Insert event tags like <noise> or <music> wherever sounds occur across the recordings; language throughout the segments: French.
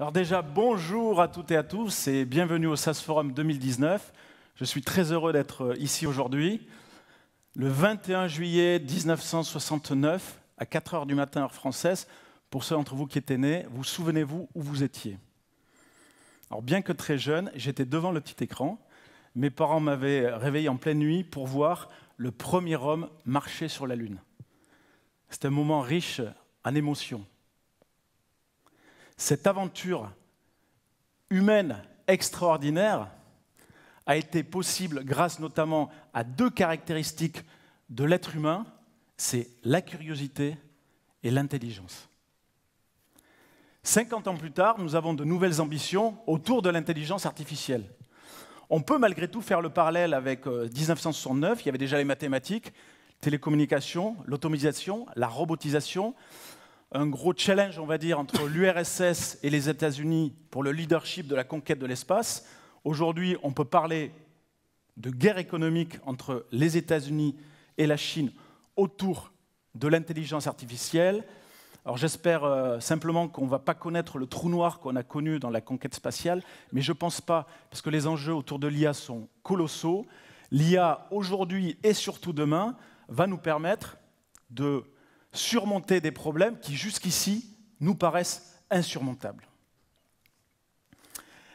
Alors déjà, bonjour à toutes et à tous et bienvenue au SAS Forum 2019. Je suis très heureux d'être euh, ici aujourd'hui. Le 21 juillet 1969, à 4 heures du matin heure française, pour ceux d'entre vous qui étaient nés, vous souvenez-vous où vous étiez Alors bien que très jeune, j'étais devant le petit écran. Mes parents m'avaient réveillé en pleine nuit pour voir le premier homme marcher sur la Lune. C'était un moment riche en émotions cette aventure humaine extraordinaire a été possible grâce notamment à deux caractéristiques de l'être humain, c'est la curiosité et l'intelligence. 50 ans plus tard, nous avons de nouvelles ambitions autour de l'intelligence artificielle. On peut malgré tout faire le parallèle avec 1969, euh, il y avait déjà les mathématiques, télécommunications, l'automatisation, la robotisation, un gros challenge, on va dire, entre <laughs> l'URSS et les États-Unis pour le leadership de la conquête de l'espace. Aujourd'hui, on peut parler de guerre économique entre les États-Unis et la Chine autour de l'intelligence artificielle. Alors j'espère euh, simplement qu'on ne va pas connaître le trou noir qu'on a connu dans la conquête spatiale, mais je ne pense pas, parce que les enjeux autour de l'IA sont colossaux. L'IA aujourd'hui et surtout demain va nous permettre de surmonter des problèmes qui jusqu'ici nous paraissent insurmontables.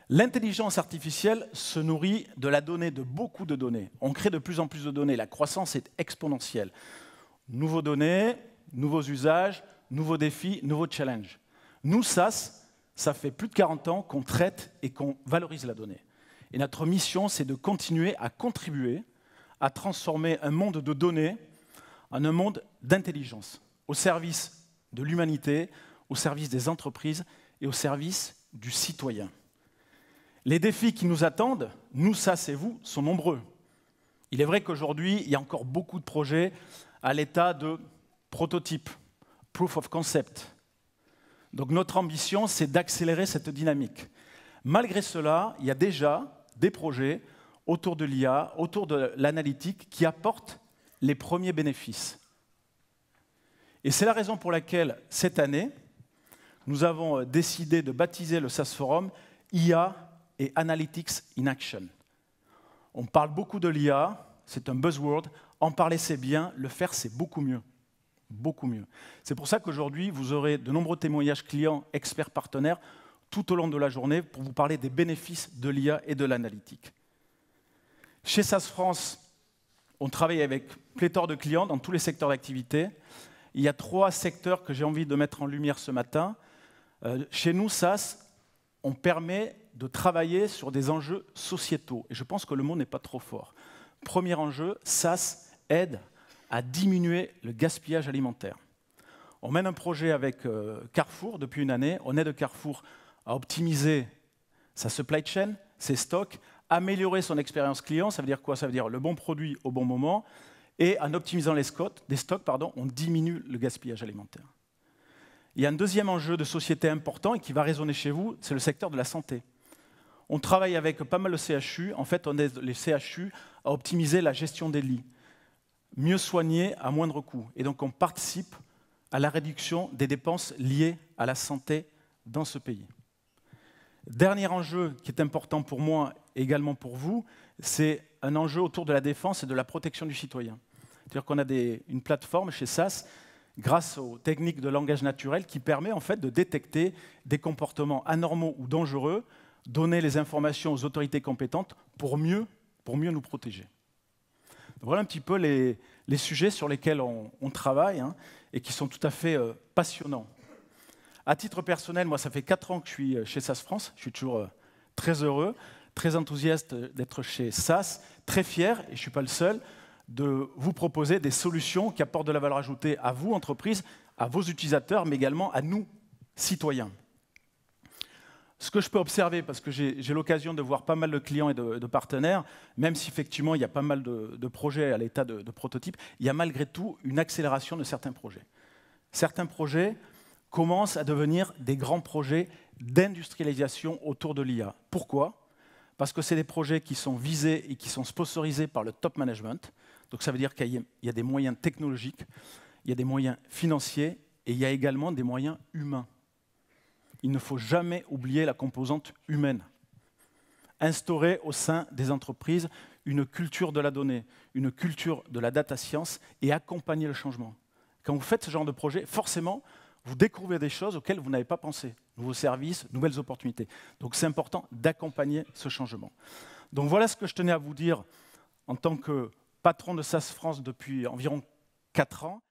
L'intelligence artificielle se nourrit de la donnée, de beaucoup de données. On crée de plus en plus de données, la croissance est exponentielle. Nouveaux données, nouveaux usages, nouveaux défis, nouveaux challenges. Nous, SAS, ça fait plus de 40 ans qu'on traite et qu'on valorise la donnée. Et notre mission, c'est de continuer à contribuer à transformer un monde de données en un monde d'intelligence au service de l'humanité, au service des entreprises et au service du citoyen. Les défis qui nous attendent, nous, ça, c'est vous, sont nombreux. Il est vrai qu'aujourd'hui, il y a encore beaucoup de projets à l'état de prototype, proof of concept. Donc notre ambition, c'est d'accélérer cette dynamique. Malgré cela, il y a déjà des projets autour de l'IA, autour de l'analytique, qui apportent les premiers bénéfices. Et c'est la raison pour laquelle, cette année, nous avons euh, décidé de baptiser le SAS Forum IA et Analytics in Action. On parle beaucoup de l'IA, c'est un buzzword. En parler, c'est bien, le faire, c'est beaucoup mieux. Beaucoup mieux. C'est pour ça qu'aujourd'hui, vous aurez de nombreux témoignages clients, experts, partenaires, tout au long de la journée pour vous parler des bénéfices de l'IA et de l'analytique. Chez SAS France, on travaille avec pléthore de clients dans tous les secteurs d'activité il y a trois secteurs que j'ai envie de mettre en lumière ce matin. Euh, chez nous, SAS, on permet de travailler sur des enjeux sociétaux. Et je pense que le mot n'est pas trop fort. Premier enjeu, SAS aide à diminuer le gaspillage alimentaire. On mène un projet avec euh, Carrefour depuis une année. On aide Carrefour à optimiser sa supply chain, ses stocks, améliorer son expérience client. Ça veut dire quoi Ça veut dire le bon produit au bon moment et en optimisant les stocks, des stocks pardon, on diminue le gaspillage alimentaire. Il y a un deuxième enjeu de société important et qui va résonner chez vous, c'est le secteur de la santé. On travaille avec pas mal de CHU. En fait, on aide les CHU à optimiser la gestion des lits, mieux soigner à moindre coût. Et donc, on participe à la réduction des dépenses liées à la santé dans ce pays. Dernier enjeu qui est important pour moi et également pour vous, c'est un enjeu autour de la défense et de la protection du citoyen. C'est-à-dire qu'on a une plateforme chez SAS grâce aux techniques de langage naturel qui permet en fait de détecter des comportements anormaux ou dangereux, donner les informations aux autorités compétentes pour mieux, pour mieux nous protéger. voilà un petit peu les, sujets sur lesquels on, travaille hein, et qui sont tout à fait euh, passionnants. À titre personnel, moi, ça fait 4 ans que je suis euh, chez SAS France, je suis toujours euh, très heureux très enthousiaste d'être chez SAS, très fier, et je ne suis pas le seul, de vous proposer des solutions qui apportent de la valeur ajoutée à vous, entreprise, à vos utilisateurs, mais également à nous, citoyens. Ce que je peux observer, parce que j'ai l'occasion de voir pas mal de clients et de, partenaires, même si effectivement il y a pas mal de, projets à l'état de, de prototype, il y a malgré tout une accélération de certains projets. Certains projets commencent à devenir des grands projets d'industrialisation autour de l'IA. Pourquoi parce que c'est des projets qui sont visés et qui sont sponsorisés par le top management. Donc ça veut dire qu'il y a des moyens technologiques, il y a des moyens financiers et il y a également des moyens humains. Il ne faut jamais oublier la composante humaine. Instaurer au sein des entreprises une culture de la donnée, une culture de la data science et accompagner le changement. Quand vous faites ce genre de projet, forcément, vous découvrez des choses auxquelles vous n'avez pas pensé. Nouveaux services, nouvelles opportunités. Donc c'est important d'accompagner ce changement. Donc voilà ce que je tenais à vous dire en tant que patron de SAS France depuis environ 4 ans.